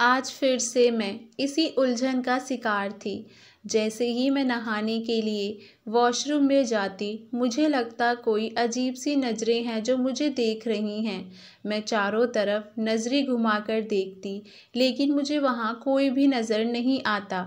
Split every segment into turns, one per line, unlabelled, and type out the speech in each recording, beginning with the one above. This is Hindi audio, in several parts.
आज फिर से मैं इसी उलझन का शिकार थी जैसे ही मैं नहाने के लिए वॉशरूम में जाती मुझे लगता कोई अजीब सी नज़रें हैं जो मुझे देख रही हैं मैं चारों तरफ नज़रें घुमाकर देखती लेकिन मुझे वहाँ कोई भी नज़र नहीं आता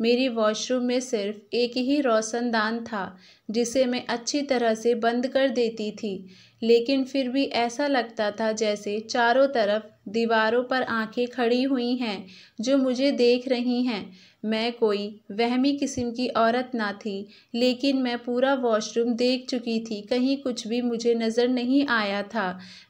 मेरी वॉशरूम में सिर्फ एक ही रोशनदान था जिसे मैं अच्छी तरह से बंद कर देती थी लेकिन फिर भी ऐसा लगता था जैसे चारों तरफ दीवारों पर आंखें खड़ी हुई हैं जो मुझे देख रही हैं मैं कोई वहमी किस्म की औरत ना थी लेकिन मैं पूरा वॉशरूम देख चुकी थी कहीं कुछ भी मुझे नज़र नहीं आया था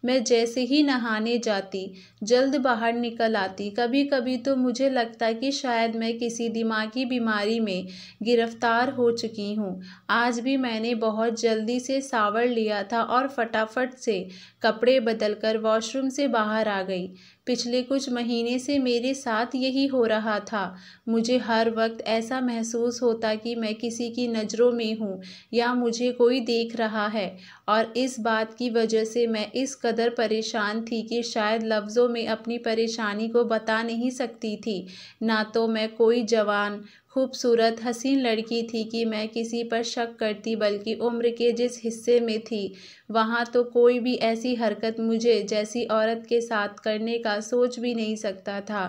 मैं जैसे ही नहाने जाती जल्द बाहर निकल आती कभी कभी तो मुझे लगता कि शायद मैं किसी दिमागी बीमारी में गिरफ़्तार हो चुकी हूँ आज भी मैंने बहुत जल्दी से सावर लिया था और फटाफट से कपड़े कर वॉशरूम से बाहर आ गई पिछले कुछ महीने से मेरे साथ यही हो रहा था मुझे हर वक्त ऐसा महसूस होता कि मैं किसी की नज़रों में हूँ या मुझे कोई देख रहा है और इस बात की वजह से मैं इस कदर परेशान थी कि शायद लफ्ज़ों में अपनी परेशानी को बता नहीं सकती थी ना तो मैं कोई जवान खूबसूरत हसीन लड़की थी कि मैं किसी पर शक करती बल्कि उम्र के जिस हिस्से में थी वहाँ तो कोई भी ऐसी हरकत मुझे जैसी औरत के साथ करने का सोच भी नहीं सकता था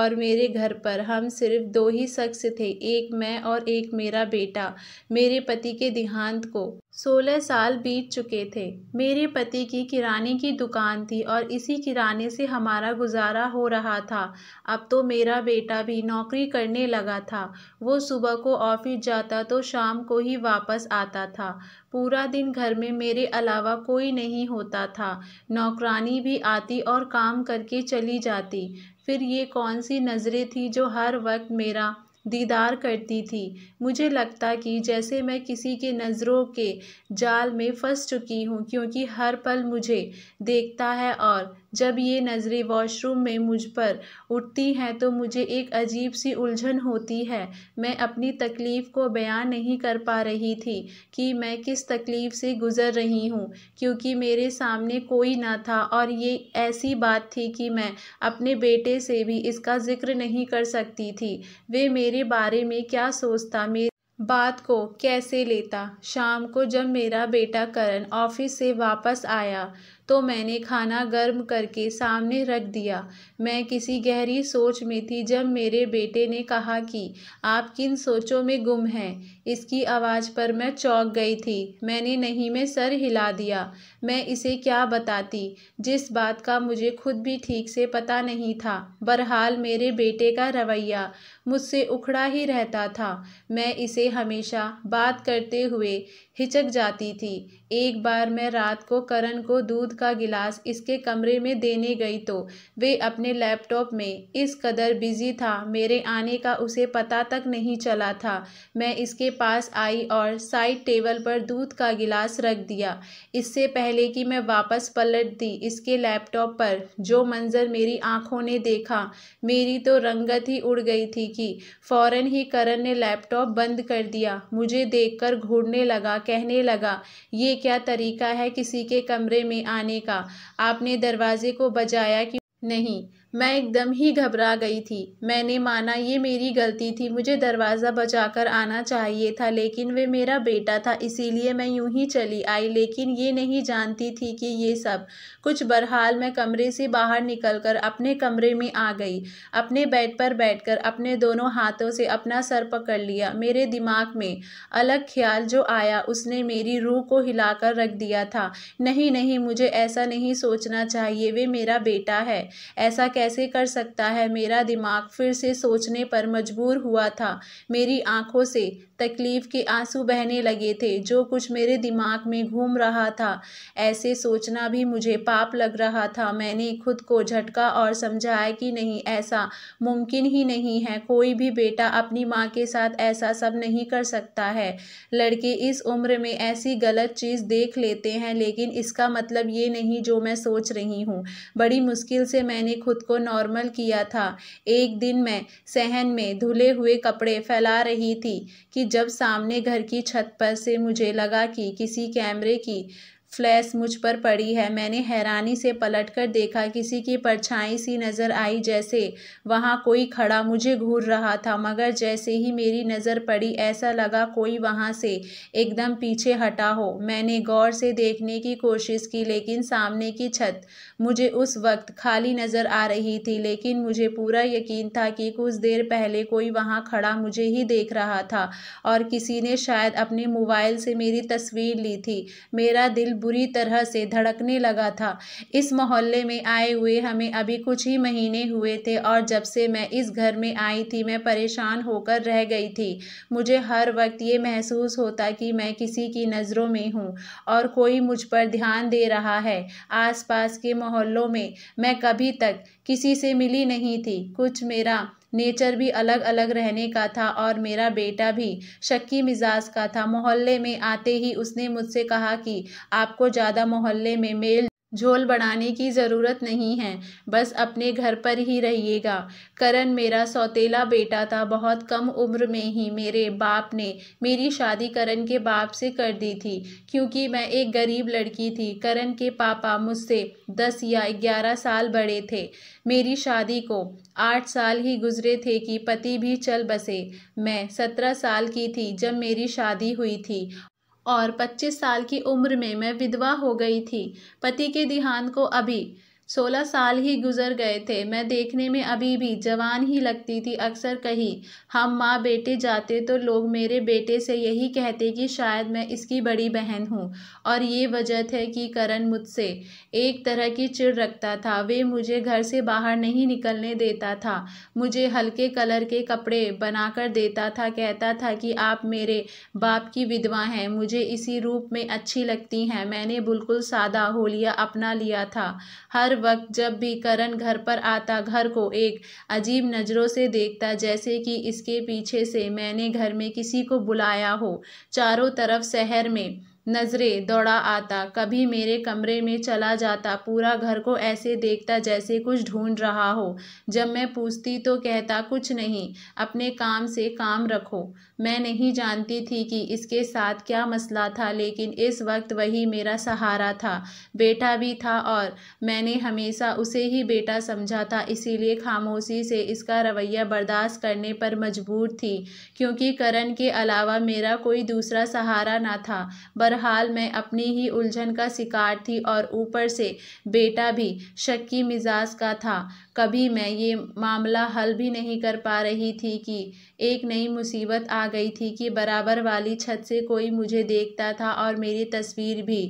और मेरे घर पर हम सिर्फ दो ही शख्स थे एक मैं और एक मेरा बेटा मेरे पति के देहांत को सोलह साल बीत चुके थे मेरे पति की किराने की दुकान थी और इसी किराने से हमारा गुजारा हो रहा था अब तो मेरा बेटा भी नौकरी करने लगा था वो सुबह को ऑफिस जाता तो शाम को ही वापस आता था पूरा दिन घर में मेरे अलावा कोई नहीं होता था नौकरानी भी आती और काम करके चली जाती फिर ये कौन सी नज़रें थी जो हर वक्त मेरा दीदार करती थी मुझे लगता कि जैसे मैं किसी के नज़रों के जाल में फंस चुकी हूँ क्योंकि हर पल मुझे देखता है और जब ये नज़रें वॉशरूम में मुझ पर उठती हैं तो मुझे एक अजीब सी उलझन होती है मैं अपनी तकलीफ़ को बयान नहीं कर पा रही थी कि मैं किस तकलीफ़ से गुज़र रही हूँ क्योंकि मेरे सामने कोई ना था और ये ऐसी बात थी कि मैं अपने बेटे से भी इसका ज़िक्र नहीं कर सकती थी वे मेरे मेरे बारे में क्या सोचता मेरी बात को कैसे लेता शाम को जब मेरा बेटा करण ऑफिस से वापस आया तो मैंने खाना गर्म करके सामने रख दिया मैं किसी गहरी सोच में थी जब मेरे बेटे ने कहा कि आप किन सोचों में गुम हैं इसकी आवाज़ पर मैं चौंक गई थी मैंने नहीं मैं सर हिला दिया मैं इसे क्या बताती जिस बात का मुझे खुद भी ठीक से पता नहीं था बहरहाल मेरे बेटे का रवैया मुझसे उखड़ा ही रहता था मैं इसे हमेशा बात करते हुए हिचक जाती थी एक बार मैं रात को करण को दूध का गिलास इसके कमरे में देने गई तो वे अपने लैपटॉप में इस कदर बिजी था मेरे आने का उसे पता तक नहीं चला था मैं इसके पास आई और साइड टेबल पर दूध का गिलास रख दिया इससे पहले कि मैं वापस पलट दी इसके लैपटॉप पर जो मंज़र मेरी आंखों ने देखा मेरी तो रंगत ही उड़ गई थी कि फ़ौरन ही करण ने लैपटॉप बंद कर दिया मुझे देखकर घूरने लगा कहने लगा ये क्या तरीका है किसी के कमरे में आने का आपने दरवाजे को बजाया कि नहीं मैं एकदम ही घबरा गई थी मैंने माना ये मेरी गलती थी मुझे दरवाज़ा कर आना चाहिए था लेकिन वे मेरा बेटा था इसीलिए मैं यूं ही चली आई लेकिन ये नहीं जानती थी कि ये सब कुछ बहरहाल मैं कमरे से बाहर निकलकर अपने कमरे में आ गई अपने बेड पर बैठकर अपने दोनों हाथों से अपना सर पकड़ लिया मेरे दिमाग में अलग ख्याल जो आया उसने मेरी रूह को हिलाकर रख दिया था नहीं नहीं मुझे ऐसा नहीं सोचना चाहिए वे मेरा बेटा है ऐसा कह कैसे कर सकता है मेरा दिमाग फिर से सोचने पर मजबूर हुआ था मेरी आंखों से तकलीफ़ के आंसू बहने लगे थे जो कुछ मेरे दिमाग में घूम रहा था ऐसे सोचना भी मुझे पाप लग रहा था मैंने खुद को झटका और समझाया कि नहीं ऐसा मुमकिन ही नहीं है कोई भी बेटा अपनी माँ के साथ ऐसा सब नहीं कर सकता है लड़के इस उम्र में ऐसी गलत चीज़ देख लेते हैं लेकिन इसका मतलब ये नहीं जो मैं सोच रही हूँ बड़ी मुश्किल से मैंने खुद को को नॉर्मल किया था एक दिन मैं सहन में धुले हुए कपड़े फैला रही थी कि जब सामने घर की छत पर से मुझे लगा कि किसी कैमरे की फ्लैश मुझ पर पड़ी है मैंने हैरानी से पलटकर देखा किसी की परछाई सी नज़र आई जैसे वहाँ कोई खड़ा मुझे घूर रहा था मगर जैसे ही मेरी नज़र पड़ी ऐसा लगा कोई वहाँ से एकदम पीछे हटा हो मैंने गौर से देखने की कोशिश की लेकिन सामने की छत मुझे उस वक्त खाली नज़र आ रही थी लेकिन मुझे पूरा यकीन था कि कुछ देर पहले कोई वहाँ खड़ा मुझे ही देख रहा था और किसी ने शायद अपने मोबाइल से मेरी तस्वीर ली थी मेरा दिल बुरी तरह से धड़कने लगा था इस मोहल्ले में आए हुए हमें अभी कुछ ही महीने हुए थे और जब से मैं इस घर में आई थी मैं परेशान होकर रह गई थी मुझे हर वक्त ये महसूस होता कि मैं किसी की नज़रों में हूँ और कोई मुझ पर ध्यान दे रहा है आसपास के मोहल्लों में मैं कभी तक किसी से मिली नहीं थी कुछ मेरा नेचर भी अलग अलग रहने का था और मेरा बेटा भी शक्की मिजाज का था मोहल्ले में आते ही उसने मुझसे कहा कि आपको ज़्यादा मोहल्ले में मेल झोल बढ़ाने की ज़रूरत नहीं है बस अपने घर पर ही रहिएगा करण मेरा सौतेला बेटा था बहुत कम उम्र में ही मेरे बाप ने मेरी शादी करण के बाप से कर दी थी क्योंकि मैं एक गरीब लड़की थी करण के पापा मुझसे दस या ग्यारह साल बड़े थे मेरी शादी को आठ साल ही गुजरे थे कि पति भी चल बसे मैं सत्रह साल की थी जब मेरी शादी हुई थी और 25 साल की उम्र में मैं विधवा हो गई थी पति के देहांत को अभी सोलह साल ही गुजर गए थे मैं देखने में अभी भी जवान ही लगती थी अक्सर कहीं हम माँ बेटे जाते तो लोग मेरे बेटे से यही कहते कि शायद मैं इसकी बड़ी बहन हूँ और ये वजह थे कि करण मुझसे एक तरह की चिड़ रखता था वे मुझे घर से बाहर नहीं निकलने देता था मुझे हल्के कलर के कपड़े बनाकर देता था कहता था कि आप मेरे बाप की विधवा हैं मुझे इसी रूप में अच्छी लगती हैं मैंने बिल्कुल सादा होलिया अपना लिया था हर वक्त जब भी करण घर पर आता घर को एक अजीब नज़रों से देखता जैसे कि इसके पीछे से मैंने घर में किसी को बुलाया हो चारों तरफ शहर में नजरे दौड़ा आता कभी मेरे कमरे में चला जाता पूरा घर को ऐसे देखता जैसे कुछ ढूंढ रहा हो जब मैं पूछती तो कहता कुछ नहीं अपने काम से काम रखो मैं नहीं जानती थी कि इसके साथ क्या मसला था लेकिन इस वक्त वही मेरा सहारा था बेटा भी था और मैंने हमेशा उसे ही बेटा समझा था इसीलिए खामोशी से इसका रवैया बर्दाश्त करने पर मजबूर थी क्योंकि करण के अलावा मेरा कोई दूसरा सहारा ना था बर हाल मैं अपनी ही उलझन का शिकार थी और ऊपर से बेटा भी शक्की मिजाज का था कभी मैं ये मामला हल भी नहीं कर पा रही थी कि एक नई मुसीबत आ गई थी कि बराबर वाली छत से कोई मुझे देखता था और मेरी तस्वीर भी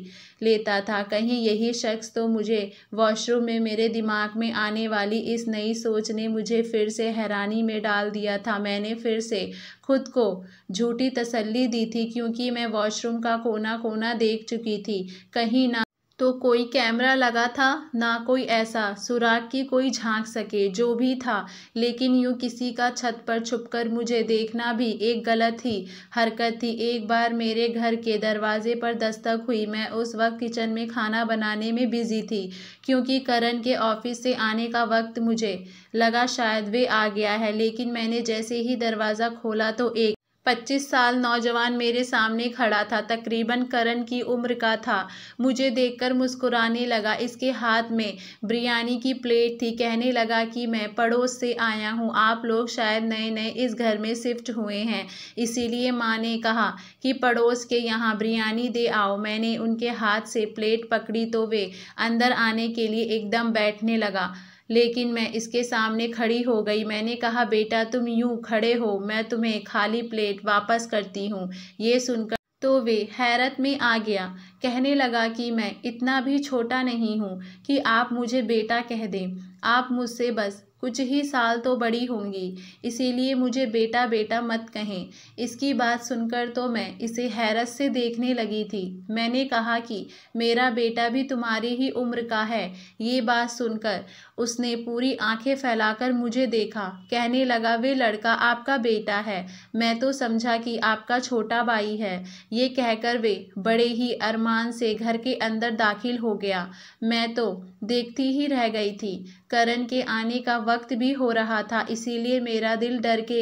लेता था कहीं यही शख्स तो मुझे वॉशरूम में मेरे दिमाग में आने वाली इस नई सोच ने मुझे फिर से हैरानी में डाल दिया था मैंने फिर से खुद को झूठी तसल्ली दी थी क्योंकि मैं वॉशरूम का कोना कोना देख चुकी थी कहीं ना तो कोई कैमरा लगा था ना कोई ऐसा सुराग की कोई झांक सके जो भी था लेकिन यूँ किसी का छत पर छुपकर मुझे देखना भी एक गलत ही हरकत थी एक बार मेरे घर के दरवाजे पर दस्तक हुई मैं उस वक्त किचन में खाना बनाने में बिजी थी क्योंकि करण के ऑफिस से आने का वक्त मुझे लगा शायद वे आ गया है लेकिन मैंने जैसे ही दरवाज़ा खोला तो एक पच्चीस साल नौजवान मेरे सामने खड़ा था तकरीबन करण की उम्र का था मुझे देखकर मुस्कुराने लगा इसके हाथ में बिरयानी की प्लेट थी कहने लगा कि मैं पड़ोस से आया हूँ आप लोग शायद नए नए इस घर में शिफ्ट हुए हैं इसीलिए माँ ने कहा कि पड़ोस के यहाँ बिरयानी दे आओ मैंने उनके हाथ से प्लेट पकड़ी तो वे अंदर आने के लिए एकदम बैठने लगा लेकिन मैं इसके सामने खड़ी हो गई मैंने कहा बेटा तुम यूं खड़े हो मैं तुम्हें खाली प्लेट वापस करती हूँ ये सुनकर तो वे हैरत में आ गया कहने लगा कि मैं इतना भी छोटा नहीं हूँ कि आप मुझे बेटा कह दें आप मुझसे बस कुछ ही साल तो बड़ी होंगी इसीलिए मुझे बेटा बेटा मत कहें इसकी बात सुनकर तो मैं इसे हैरत से देखने लगी थी मैंने कहा कि मेरा बेटा भी तुम्हारी ही उम्र का है ये बात सुनकर उसने पूरी आंखें फैलाकर मुझे देखा कहने लगा वे लड़का आपका बेटा है मैं तो समझा कि आपका छोटा भाई है ये कहकर वे बड़े ही अरमान से घर के अंदर दाखिल हो गया मैं तो देखती ही रह गई थी करण के आने का वक्त वक्त भी हो रहा था इसीलिए मेरा दिल डर के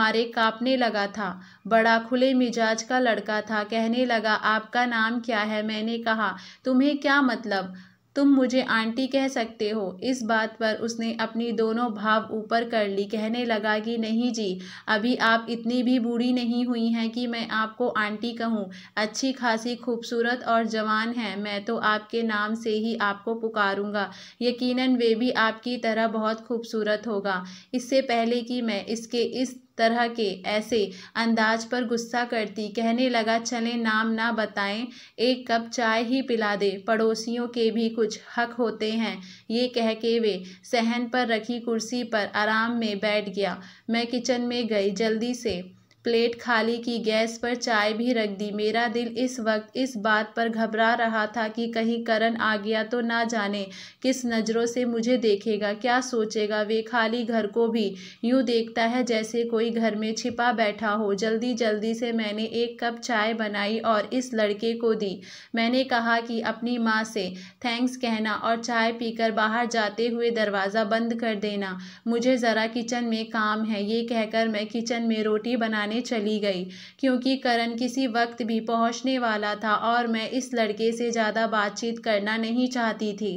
मारे कांपने लगा था बड़ा खुले मिजाज का लड़का था कहने लगा आपका नाम क्या है मैंने कहा तुम्हें क्या मतलब तुम मुझे आंटी कह सकते हो इस बात पर उसने अपनी दोनों भाव ऊपर कर ली कहने लगा कि नहीं जी अभी आप इतनी भी बूढ़ी नहीं हुई हैं कि मैं आपको आंटी कहूँ अच्छी खासी खूबसूरत और जवान हैं मैं तो आपके नाम से ही आपको पुकारूँगा यकीनन वे भी आपकी तरह बहुत खूबसूरत होगा इससे पहले कि मैं इसके इस तरह के ऐसे अंदाज पर गुस्सा करती कहने लगा चले नाम ना बताएं एक कप चाय ही पिला दे पड़ोसियों के भी कुछ हक होते हैं ये कह के वे सहन पर रखी कुर्सी पर आराम में बैठ गया मैं किचन में गई जल्दी से प्लेट खाली की गैस पर चाय भी रख दी मेरा दिल इस वक्त इस बात पर घबरा रहा था कि कहीं करण आ गया तो ना जाने किस नज़रों से मुझे देखेगा क्या सोचेगा वे खाली घर को भी यूँ देखता है जैसे कोई घर में छिपा बैठा हो जल्दी जल्दी से मैंने एक कप चाय बनाई और इस लड़के को दी मैंने कहा कि अपनी माँ से थैंक्स कहना और चाय पीकर बाहर जाते हुए दरवाज़ा बंद कर देना मुझे ज़रा किचन में काम है ये कहकर मैं किचन में रोटी बनाने थाने चली गई क्योंकि करण किसी वक्त भी पहुंचने वाला था और मैं इस लड़के से ज़्यादा बातचीत करना नहीं चाहती थी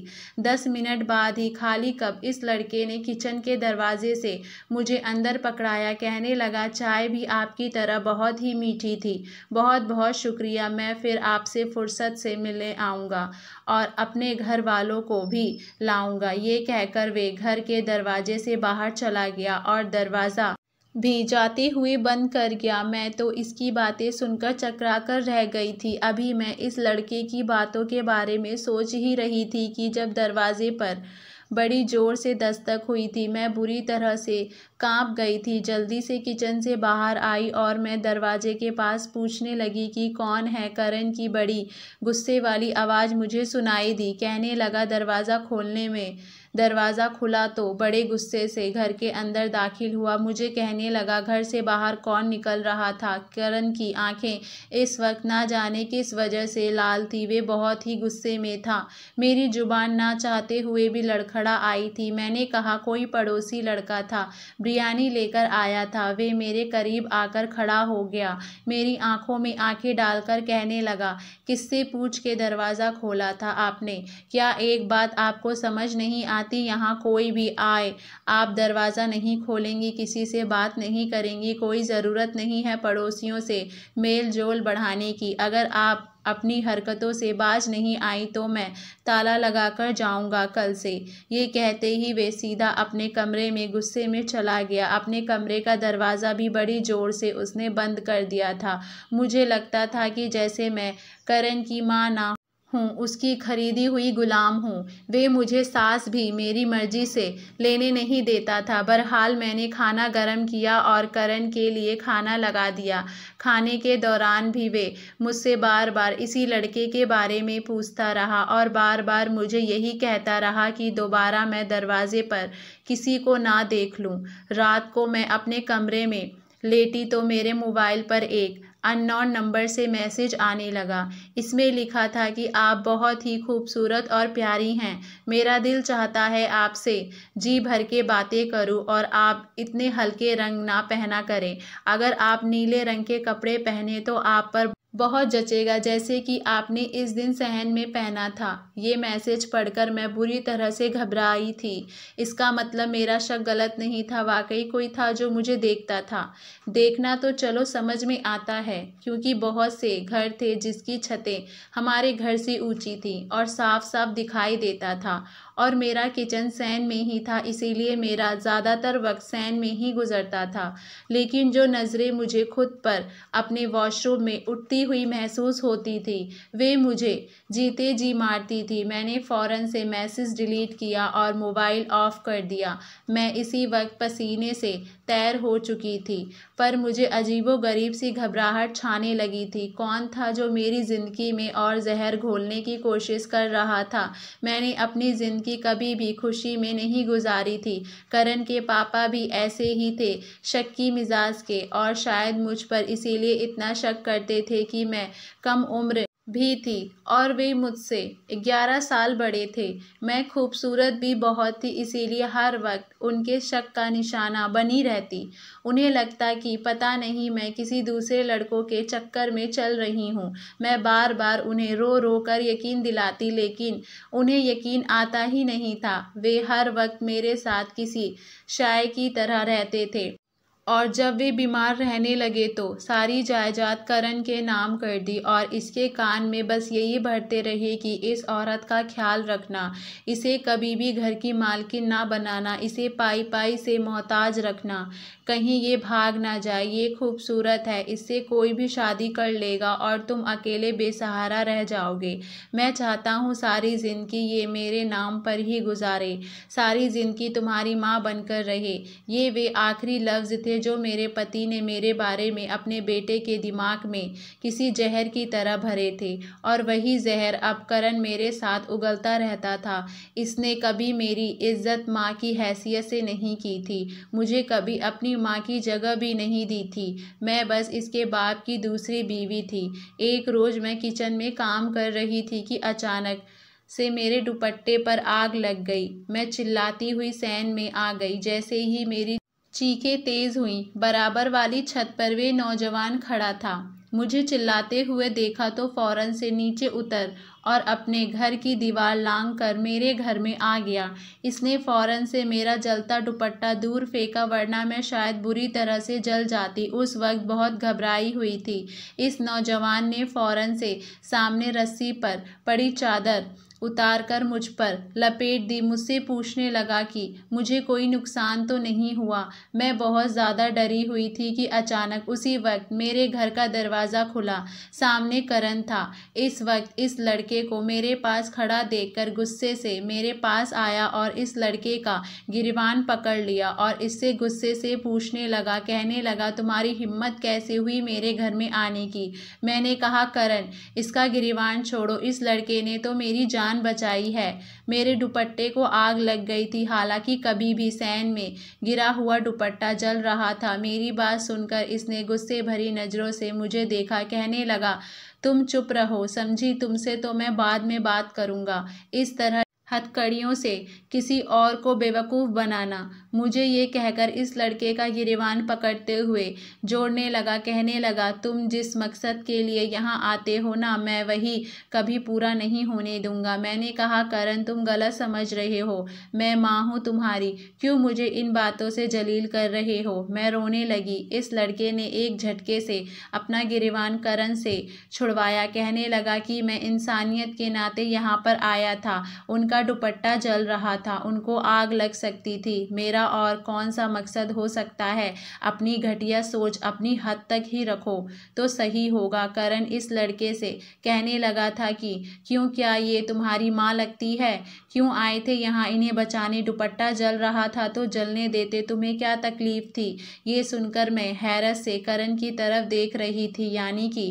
दस मिनट बाद ही खाली कप इस लड़के ने किचन के दरवाजे से मुझे अंदर पकड़ाया कहने लगा चाय भी आपकी तरह बहुत ही मीठी थी बहुत बहुत शुक्रिया मैं फिर आपसे फुर्सत से मिलने आऊँगा और अपने घर वालों को भी लाऊंगा ये कहकर वे घर के दरवाजे से बाहर चला गया और दरवाज़ा भी जाते हुए बंद कर गया मैं तो इसकी बातें सुनकर चकरा कर रह गई थी अभी मैं इस लड़के की बातों के बारे में सोच ही रही थी कि जब दरवाजे पर बड़ी ज़ोर से दस्तक हुई थी मैं बुरी तरह से कांप गई थी जल्दी से किचन से बाहर आई और मैं दरवाजे के पास पूछने लगी कि कौन है करण की बड़ी गुस्से वाली आवाज़ मुझे सुनाई दी कहने लगा दरवाज़ा खोलने में दरवाज़ा खुला तो बड़े गुस्से से घर के अंदर दाखिल हुआ मुझे कहने लगा घर से बाहर कौन निकल रहा था करण की आंखें इस वक्त ना जाने किस वजह से लाल थी वे बहुत ही गुस्से में था मेरी जुबान ना चाहते हुए भी लड़खड़ा आई थी मैंने कहा कोई पड़ोसी लड़का था बिरयानी लेकर आया था वे मेरे करीब आकर खड़ा हो गया मेरी आंखों में आंखें डालकर कहने लगा किससे पूछ के दरवाज़ा खोला था आपने क्या एक बात आपको समझ नहीं आती भांति यहाँ कोई भी आए आप दरवाज़ा नहीं खोलेंगी किसी से बात नहीं करेंगी कोई ज़रूरत नहीं है पड़ोसियों से मेल जोल बढ़ाने की अगर आप अपनी हरकतों से बाज नहीं आई तो मैं ताला लगाकर जाऊंगा कल से ये कहते ही वे सीधा अपने कमरे में गुस्से में चला गया अपने कमरे का दरवाज़ा भी बड़ी ज़ोर से उसने बंद कर दिया था मुझे लगता था कि जैसे मैं करण की माँ ना हूँ उसकी खरीदी हुई गुलाम हूँ वे मुझे सास भी मेरी मर्जी से लेने नहीं देता था बहरहाल मैंने खाना गर्म किया और करण के लिए खाना लगा दिया खाने के दौरान भी वे मुझसे बार बार इसी लड़के के बारे में पूछता रहा और बार बार मुझे यही कहता रहा कि दोबारा मैं दरवाजे पर किसी को ना देख लूँ रात को मैं अपने कमरे में लेटी तो मेरे मोबाइल पर एक अननोन नंबर से मैसेज आने लगा इसमें लिखा था कि आप बहुत ही खूबसूरत और प्यारी हैं मेरा दिल चाहता है आपसे जी भर के बातें करूं और आप इतने हल्के रंग ना पहना करें अगर आप नीले रंग के कपड़े पहने तो आप पर बहुत जचेगा जैसे कि आपने इस दिन सहन में पहना था ये मैसेज पढ़कर मैं बुरी तरह से घबराई थी इसका मतलब मेरा शक गलत नहीं था वाकई कोई था जो मुझे देखता था देखना तो चलो समझ में आता है क्योंकि बहुत से घर थे जिसकी छतें हमारे घर से ऊंची थी और साफ साफ दिखाई देता था और मेरा किचन सैन में ही था इसीलिए मेरा ज़्यादातर वक्त सैन में ही गुजरता था लेकिन जो नज़रें मुझे खुद पर अपने वॉशरूम में उठती हुई महसूस होती थी वे मुझे जीते जी मारती थी मैंने फ़ौर से मैसेज डिलीट किया और मोबाइल ऑफ़ कर दिया मैं इसी वक्त पसीने से तैर हो चुकी थी पर मुझे अजीबो गरीब सी घबराहट छाने लगी थी कौन था जो मेरी ज़िंदगी में और जहर घोलने की कोशिश कर रहा था मैंने अपनी ज़िंदगी जिंदगी कभी भी खुशी में नहीं गुजारी थी करण के पापा भी ऐसे ही थे शक्की मिजाज के और शायद मुझ पर इसीलिए इतना शक करते थे कि मैं कम उम्र भी थी और वे मुझसे ग्यारह साल बड़े थे मैं खूबसूरत भी बहुत थी इसीलिए हर वक्त उनके शक का निशाना बनी रहती उन्हें लगता कि पता नहीं मैं किसी दूसरे लड़कों के चक्कर में चल रही हूँ मैं बार बार उन्हें रो रो कर यकीन दिलाती लेकिन उन्हें यकीन आता ही नहीं था वे हर वक्त मेरे साथ किसी शाय की तरह रहते थे और जब वे बीमार रहने लगे तो सारी जायदाद करण के नाम कर दी और इसके कान में बस यही भरते रहे कि इस औरत का ख्याल रखना इसे कभी भी घर की मालकिन ना बनाना इसे पाई पाई से मोहताज रखना कहीं ये भाग ना जाए ये खूबसूरत है इससे कोई भी शादी कर लेगा और तुम अकेले बेसहारा रह जाओगे मैं चाहता हूँ सारी ज़िंदगी ये मेरे नाम पर ही गुजारे सारी ज़िंदगी तुम्हारी माँ बनकर रहे ये वे आखिरी लफ्ज़ थे जो मेरे पति ने मेरे बारे में अपने बेटे के दिमाग में किसी जहर की तरह भरे थे और वही जहर अब करण मेरे साथ उगलता रहता था इसने कभी मेरी इज्जत माँ की हैसियत से नहीं की थी मुझे कभी अपनी माँ की जगह भी नहीं दी थी मैं बस इसके बाप की दूसरी बीवी थी एक रोज़ मैं किचन में काम कर रही थी कि अचानक से मेरे दुपट्टे पर आग लग गई मैं चिल्लाती हुई सैन में आ गई जैसे ही मेरी चीखें तेज़ हुईं बराबर वाली छत पर वे नौजवान खड़ा था मुझे चिल्लाते हुए देखा तो फौरन से नीचे उतर और अपने घर की दीवार लांग कर मेरे घर में आ गया इसने फौरन से मेरा जलता दुपट्टा दूर फेंका वरना मैं शायद बुरी तरह से जल जाती उस वक्त बहुत घबराई हुई थी इस नौजवान ने फौरन से सामने रस्सी पर पड़ी चादर उतार कर मुझ पर लपेट दी मुझसे पूछने लगा कि मुझे कोई नुकसान तो नहीं हुआ मैं बहुत ज़्यादा डरी हुई थी कि अचानक उसी वक्त मेरे घर का दरवाज़ा खुला सामने करण था इस वक्त इस लड़के को मेरे पास खड़ा देखकर गुस्से से मेरे पास आया और इस लड़के का गिरवान पकड़ लिया और इससे गुस्से से पूछने लगा कहने लगा तुम्हारी हिम्मत कैसे हुई मेरे घर में आने की मैंने कहा करण इसका गिरवान छोड़ो इस लड़के ने तो मेरी जान जान बचाई है मेरे दुपट्टे को आग लग गई थी हालांकि कभी भी सैन में गिरा हुआ दुपट्टा जल रहा था मेरी बात सुनकर इसने गुस्से भरी नज़रों से मुझे देखा कहने लगा तुम चुप रहो समझी तुमसे तो मैं बाद में बात करूँगा इस तरह हथकड़ियों से किसी और को बेवकूफ़ बनाना मुझे ये कहकर इस लड़के का गिरवान पकड़ते हुए जोड़ने लगा कहने लगा तुम जिस मकसद के लिए यहाँ आते हो ना मैं वही कभी पूरा नहीं होने दूंगा मैंने कहा करण तुम गलत समझ रहे हो मैं माँ हूँ तुम्हारी क्यों मुझे इन बातों से जलील कर रहे हो मैं रोने लगी इस लड़के ने एक झटके से अपना गिरवान करण से छुड़वाया कहने लगा कि मैं इंसानियत के नाते यहाँ पर आया था उनका का दुपट्टा जल रहा था उनको आग लग सकती थी मेरा और कौन सा मकसद हो सकता है अपनी घटिया सोच अपनी हद तक ही रखो तो सही होगा करण इस लड़के से कहने लगा था कि क्यों क्या ये तुम्हारी माँ लगती है क्यों आए थे यहाँ इन्हें बचाने दुपट्टा जल रहा था तो जलने देते तुम्हें क्या तकलीफ़ थी ये सुनकर मैं हैरत से करण की तरफ देख रही थी यानी कि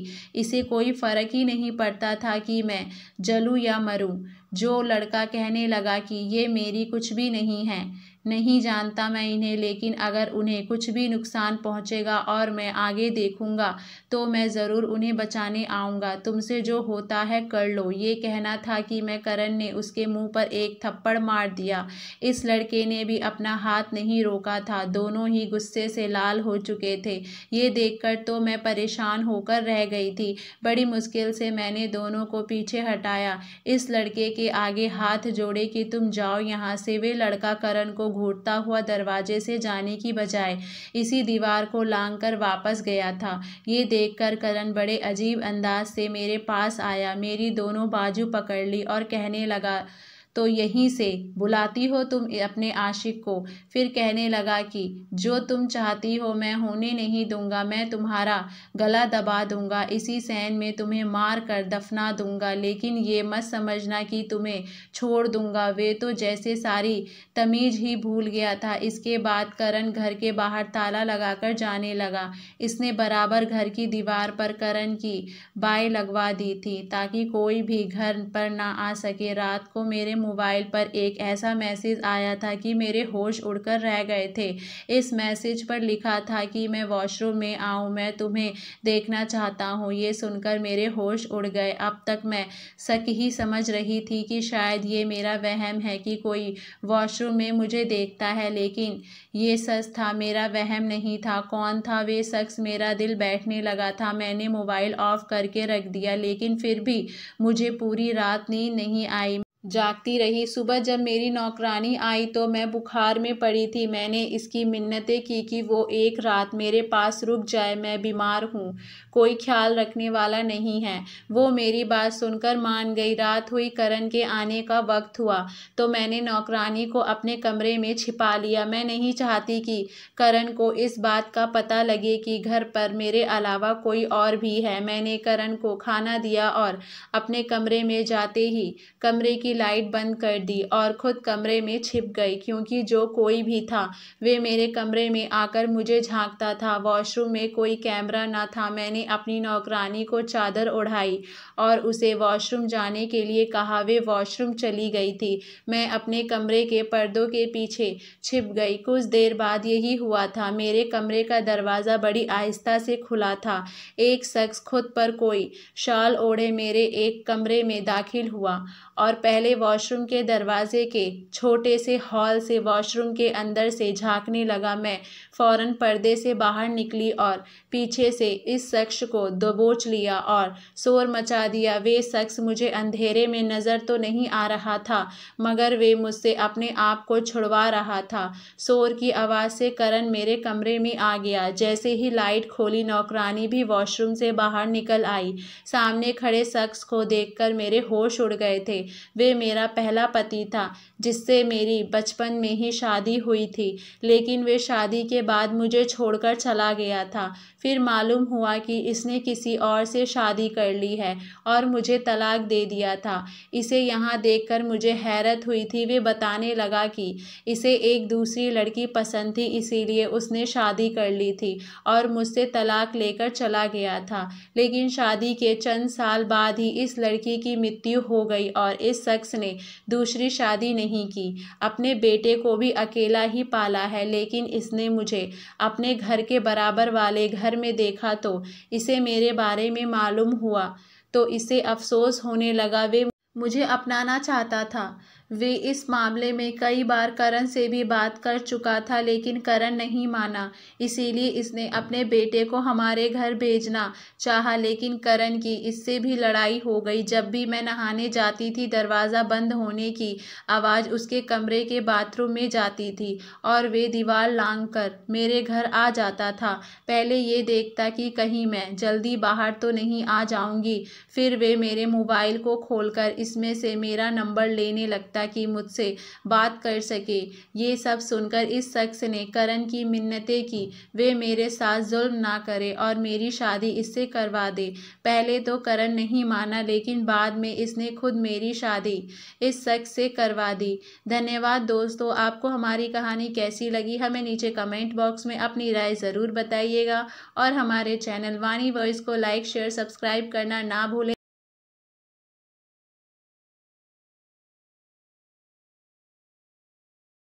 इसे कोई फ़र्क ही नहीं पड़ता था कि मैं जलूँ या मरूँ जो लड़का कहने लगा कि ये मेरी कुछ भी नहीं है नहीं जानता मैं इन्हें लेकिन अगर उन्हें कुछ भी नुकसान पहुंचेगा और मैं आगे देखूंगा तो मैं ज़रूर उन्हें बचाने आऊँगा तुमसे जो होता है कर लो ये कहना था कि मैं करण ने उसके मुंह पर एक थप्पड़ मार दिया इस लड़के ने भी अपना हाथ नहीं रोका था दोनों ही गुस्से से लाल हो चुके थे ये देख तो मैं परेशान होकर रह गई थी बड़ी मुश्किल से मैंने दोनों को पीछे हटाया इस लड़के के आगे हाथ जोड़े कि तुम जाओ यहाँ से वे लड़का करण को घोटता हुआ दरवाजे से जाने की बजाय इसी दीवार को लांग कर वापस गया था ये देखकर करण बड़े अजीब अंदाज से मेरे पास आया मेरी दोनों बाजू पकड़ ली और कहने लगा तो यहीं से बुलाती हो तुम अपने आशिक को फिर कहने लगा कि जो तुम चाहती हो मैं होने नहीं दूंगा मैं तुम्हारा गला दबा दूंगा इसी सहन में तुम्हें मार कर दफना दूंगा लेकिन ये मत समझना कि तुम्हें छोड़ दूंगा वे तो जैसे सारी तमीज ही भूल गया था इसके बाद करण घर के बाहर ताला लगाकर जाने लगा इसने बराबर घर की दीवार पर करण की बाय लगवा दी थी ताकि कोई भी घर पर ना आ सके रात को मेरे मोबाइल पर एक ऐसा मैसेज आया था कि मेरे होश उड़कर रह गए थे इस मैसेज पर लिखा था कि मैं वॉशरूम में आऊँ मैं तुम्हें देखना चाहता हूँ ये सुनकर मेरे होश उड़ गए अब तक मैं सक ही समझ रही थी कि शायद ये मेरा वहम है कि कोई वॉशरूम में मुझे देखता है लेकिन ये सच था मेरा वहम नहीं था कौन था वे शख्स मेरा दिल बैठने लगा था मैंने मोबाइल ऑफ़ करके रख दिया लेकिन फिर भी मुझे पूरी रात नींद नहीं आई जागती रही सुबह जब मेरी नौकरानी आई तो मैं बुखार में पड़ी थी मैंने इसकी मिन्नतें की कि वो एक रात मेरे पास रुक जाए मैं बीमार हूँ कोई ख्याल रखने वाला नहीं है वो मेरी बात सुनकर मान गई रात हुई करण के आने का वक्त हुआ तो मैंने नौकरानी को अपने कमरे में छिपा लिया मैं नहीं चाहती कि करण को इस बात का पता लगे कि घर पर मेरे अलावा कोई और भी है मैंने करण को खाना दिया और अपने कमरे में जाते ही कमरे की लाइट बंद कर दी और ख़ुद कमरे में छिप गई क्योंकि जो कोई भी था वे मेरे कमरे में आकर मुझे झांकता था वॉशरूम में कोई कैमरा ना था मैंने अपनी नौकरानी को चादर ओढ़ाई और उसे वॉशरूम जाने के लिए कहा वे वॉशरूम चली गई थी मैं अपने कमरे के पर्दों के पीछे छिप गई कुछ देर बाद यही हुआ था मेरे कमरे का दरवाज़ा बड़ी आहिस्ता से खुला था एक शख्स खुद पर कोई शाल ओढ़े मेरे एक कमरे में दाखिल हुआ और पहले वॉशरूम के दरवाजे के छोटे से हॉल से वॉशरूम के अंदर से झाँकने लगा मैं फौरन पर्दे से बाहर निकली और पीछे से इस शख्स को दबोच लिया और शोर मचा दिया वे शख्स मुझे अंधेरे में नज़र तो नहीं आ रहा था मगर वे मुझसे अपने आप को छुड़वा रहा था शोर की आवाज़ से करण मेरे कमरे में आ गया जैसे ही लाइट खोली नौकरानी भी वॉशरूम से बाहर निकल आई सामने खड़े शख्स को देखकर मेरे होश उड़ गए थे वे मेरा पहला पति था जिससे मेरी बचपन में ही शादी हुई थी लेकिन वे शादी के बाद मुझे छोड़कर चला गया था फिर मालूम हुआ कि इसने किसी और से शादी कर ली है और मुझे तलाक दे दिया था इसे यहाँ देखकर मुझे हैरत हुई थी वे बताने लगा कि इसे एक दूसरी लड़की पसंद थी इसीलिए उसने शादी कर ली थी और मुझसे तलाक लेकर चला गया था लेकिन शादी के चंद साल बाद ही इस लड़की की मृत्यु हो गई और इस शख्स ने दूसरी शादी नहीं की अपने बेटे को भी अकेला ही पाला है लेकिन इसने मुझे अपने घर के बराबर वाले घर में देखा तो इसे मेरे बारे में मालूम हुआ तो इसे अफसोस होने लगा वे मुझे अपनाना चाहता था वे इस मामले में कई बार करण से भी बात कर चुका था लेकिन करण नहीं माना इसीलिए इसने अपने बेटे को हमारे घर भेजना चाहा लेकिन करण की इससे भी लड़ाई हो गई जब भी मैं नहाने जाती थी दरवाज़ा बंद होने की आवाज़ उसके कमरे के बाथरूम में जाती थी और वे दीवार लांग कर मेरे घर आ जाता था पहले ये देखता कि कहीं मैं जल्दी बाहर तो नहीं आ जाऊँगी फिर वे मेरे मोबाइल को खोल इसमें से मेरा नंबर लेने लगता सकता कि मुझसे बात कर सके ये सब सुनकर इस शख्स ने करण की मिन्नतें की वे मेरे साथ जुल्म ना करे और मेरी शादी इससे करवा दे पहले तो करण नहीं माना लेकिन बाद में इसने खुद मेरी शादी इस शख्स से करवा दी धन्यवाद दोस्तों आपको हमारी कहानी कैसी लगी हमें नीचे कमेंट बॉक्स में अपनी राय ज़रूर बताइएगा और हमारे चैनल वानी वॉइस को लाइक शेयर सब्सक्राइब करना ना भूलें